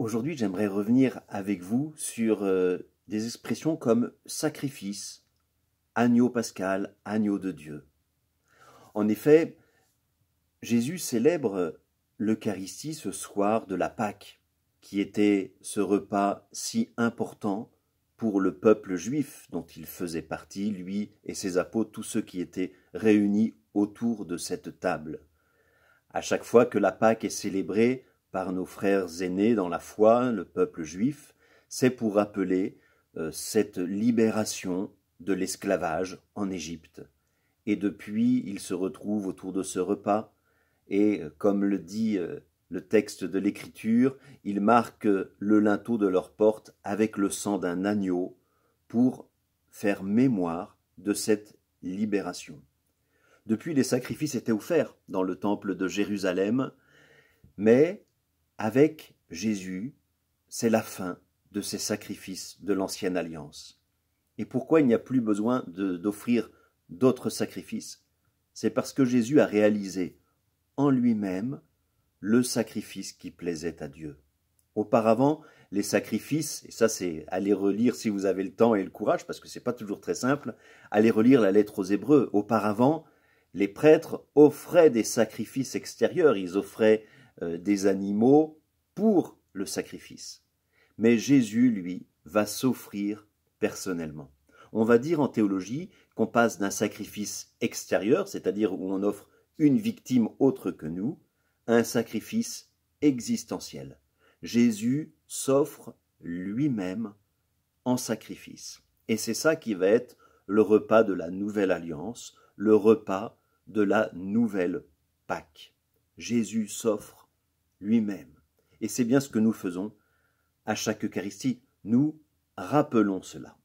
Aujourd'hui, j'aimerais revenir avec vous sur euh, des expressions comme sacrifice, agneau pascal, agneau de Dieu. En effet, Jésus célèbre l'Eucharistie ce soir de la Pâque, qui était ce repas si important pour le peuple juif dont il faisait partie, lui et ses apôtres, tous ceux qui étaient réunis autour de cette table. À chaque fois que la Pâque est célébrée, par nos frères aînés dans la foi, le peuple juif, c'est pour rappeler euh, cette libération de l'esclavage en Égypte. Et depuis, ils se retrouvent autour de ce repas, et euh, comme le dit euh, le texte de l'Écriture, ils marquent le linteau de leur porte avec le sang d'un agneau pour faire mémoire de cette libération. Depuis, les sacrifices étaient offerts dans le temple de Jérusalem, mais avec Jésus, c'est la fin de ces sacrifices de l'ancienne alliance. Et pourquoi il n'y a plus besoin d'offrir d'autres sacrifices C'est parce que Jésus a réalisé en lui-même le sacrifice qui plaisait à Dieu. Auparavant, les sacrifices, et ça c'est allez relire si vous avez le temps et le courage, parce que ce n'est pas toujours très simple, allez relire la lettre aux Hébreux. Auparavant, les prêtres offraient des sacrifices extérieurs, ils offraient euh, des animaux pour le sacrifice. Mais Jésus, lui, va s'offrir personnellement. On va dire en théologie qu'on passe d'un sacrifice extérieur, c'est-à-dire où on offre une victime autre que nous, à un sacrifice existentiel. Jésus s'offre lui-même en sacrifice. Et c'est ça qui va être le repas de la nouvelle alliance, le repas de la nouvelle Pâque. Jésus s'offre lui-même. Et c'est bien ce que nous faisons à chaque Eucharistie. Nous rappelons cela.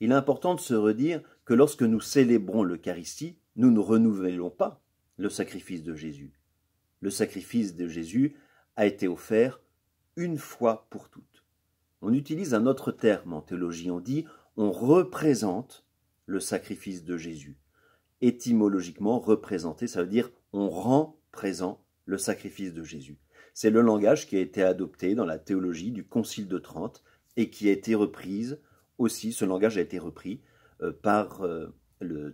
Il est important de se redire que lorsque nous célébrons l'Eucharistie, nous ne renouvelons pas le sacrifice de Jésus. Le sacrifice de Jésus a été offert une fois pour toutes. On utilise un autre terme en théologie, on dit on représente le sacrifice de Jésus. Étymologiquement, représenter, ça veut dire on rend présent le sacrifice de Jésus. C'est le langage qui a été adopté dans la théologie du Concile de Trente et qui a été reprise aussi, ce langage a été repris euh, par euh,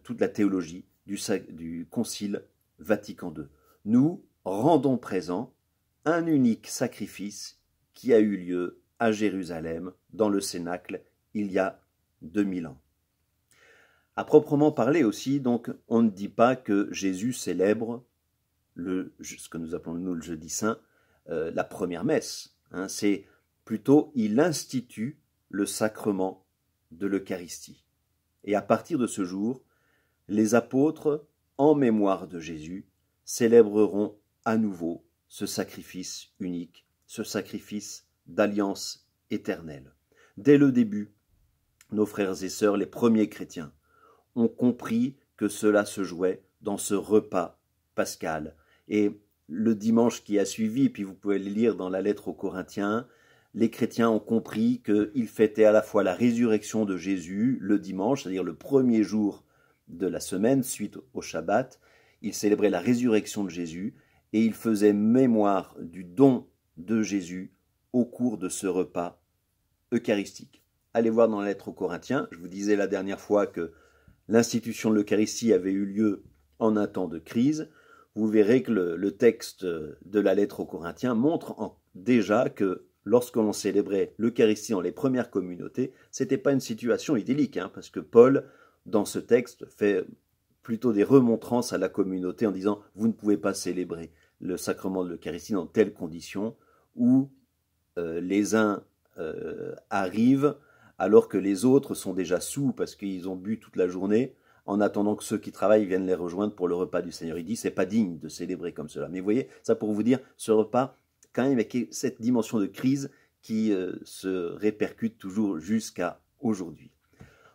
toute la théologie du, Concile Vatican II. Nous rendons présent un unique sacrifice qui a eu lieu à Jérusalem, dans le Cénacle, il y a 2000 ans. À proprement parler aussi, donc, on ne dit pas que Jésus célèbre le, ce que nous appelons nous le jeudi saint, euh, la première messe. Hein, c'est plutôt il institue le sacrement de l'Eucharistie. Et à partir de ce jour, les apôtres, en mémoire de Jésus, célébreront à nouveau ce sacrifice unique, ce sacrifice d'alliance éternelle. Dès le début, nos frères et sœurs, les premiers chrétiens, ont compris que cela se jouait dans ce repas pascal. Et le dimanche qui a suivi, puis vous pouvez le lire dans la lettre aux Corinthiens, les chrétiens ont compris qu'ils fêtaient à la fois la résurrection de Jésus le dimanche, c'est-à-dire le premier jour de la semaine suite au Shabbat, ils célébraient la résurrection de Jésus et ils faisaient mémoire du don de Jésus au cours de ce repas eucharistique. Allez voir dans la lettre aux Corinthiens, je vous disais la dernière fois que l'institution de l'Eucharistie avait eu lieu en un temps de crise, vous verrez que le, texte de la lettre aux Corinthiens montre déjà que lorsque l'on célébrait l'Eucharistie dans les premières communautés, ce n'était pas une situation idyllique, hein, parce que Paul, dans ce texte, fait plutôt des remontrances à la communauté en disant vous ne pouvez pas célébrer le sacrement de l'Eucharistie dans telles conditions où euh, les uns euh, arrivent alors que les autres sont déjà sous parce qu'ils ont bu toute la journée en attendant que ceux qui travaillent viennent les rejoindre pour le repas du Seigneur. Il dit, c'est pas digne de célébrer comme cela. Mais vous voyez, ça pour vous dire, ce repas, quand même, avec cette dimension de crise qui euh, se répercute toujours jusqu'à aujourd'hui.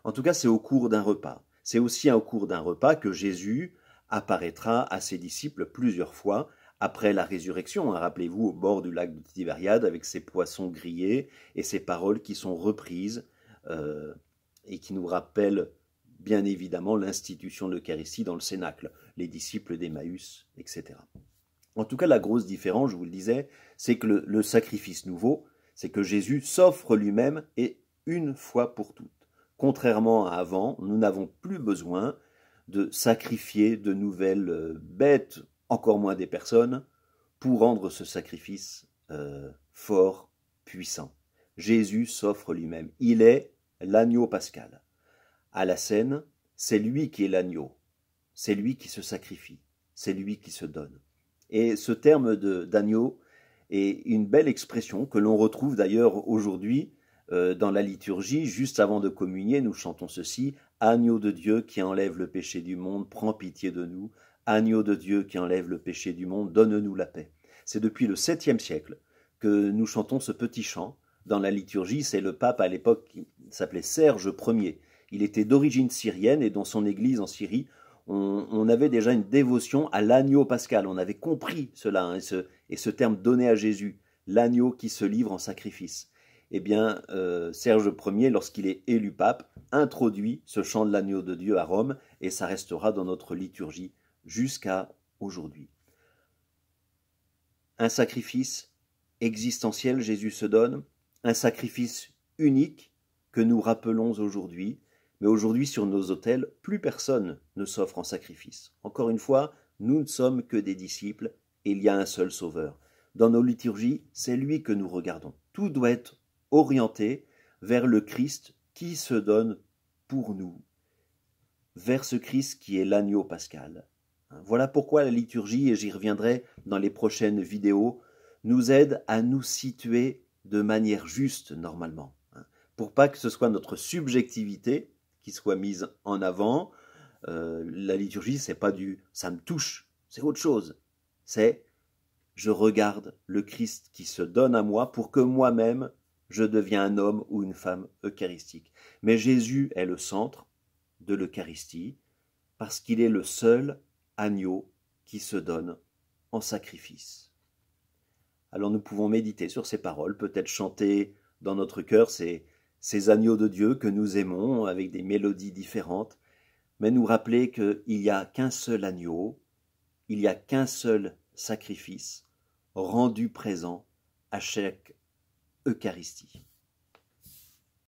En tout cas, c'est au cours d'un repas. C'est aussi au cours d'un repas que Jésus apparaîtra à ses disciples plusieurs fois après la résurrection. Hein. Rappelez-vous, au bord du lac de Tibériade, avec ses poissons grillés et ses paroles qui sont reprises euh, et qui nous rappellent bien évidemment l'institution de l'Eucharistie dans le Cénacle, les disciples d'Emmaüs, etc. En tout cas, la grosse différence, je vous le disais, c'est que le, sacrifice nouveau, c'est que Jésus s'offre lui-même et une fois pour toutes. Contrairement à avant, nous n'avons plus besoin de sacrifier de nouvelles euh, bêtes, encore moins des personnes, pour rendre ce sacrifice euh, fort, puissant. Jésus s'offre lui-même. Il est l'agneau pascal. À la scène, c'est lui qui est l'agneau, c'est lui qui se sacrifie, c'est lui qui se donne. Et ce terme d'agneau est une belle expression que l'on retrouve d'ailleurs aujourd'hui euh, dans la liturgie. Juste avant de communier, nous chantons ceci Agneau de Dieu qui enlève le péché du monde, prends pitié de nous. Agneau de Dieu qui enlève le péché du monde, donne-nous la paix. C'est depuis le 7e siècle que nous chantons ce petit chant. Dans la liturgie, c'est le pape à l'époque qui s'appelait Serge Ier il était d'origine syrienne et dans son église en Syrie, on, avait déjà une dévotion à l'agneau pascal. On avait compris cela hein, et, ce, et, ce, terme donné à Jésus, l'agneau qui se livre en sacrifice. Eh bien, euh, Serge Ier, lorsqu'il est élu pape, introduit ce chant de l'agneau de Dieu à Rome et ça restera dans notre liturgie jusqu'à aujourd'hui. Un sacrifice existentiel, Jésus se donne, un sacrifice unique que nous rappelons aujourd'hui mais aujourd'hui, sur nos autels, plus personne ne s'offre en sacrifice. Encore une fois, nous ne sommes que des disciples, et il y a un seul Sauveur. Dans nos liturgies, c'est lui que nous regardons. Tout doit être orienté vers le Christ qui se donne pour nous, vers ce Christ qui est l'agneau pascal. Hein, voilà pourquoi la liturgie, et j'y reviendrai dans les prochaines vidéos, nous aide à nous situer de manière juste normalement, hein, pour pas que ce soit notre subjectivité qui soit mise en avant. Euh, la liturgie, c'est pas du ça me touche, c'est autre chose. C'est je regarde le Christ qui se donne à moi pour que moi-même je devienne un homme ou une femme eucharistique. Mais Jésus est le centre de l'Eucharistie parce qu'il est le seul agneau qui se donne en sacrifice. Alors nous pouvons méditer sur ces paroles, peut-être chanter dans notre cœur ces, ces agneaux de Dieu que nous aimons avec des mélodies différentes, mais nous rappeler qu'il n'y a qu'un seul agneau, il n'y a qu'un seul sacrifice rendu présent à chaque Eucharistie.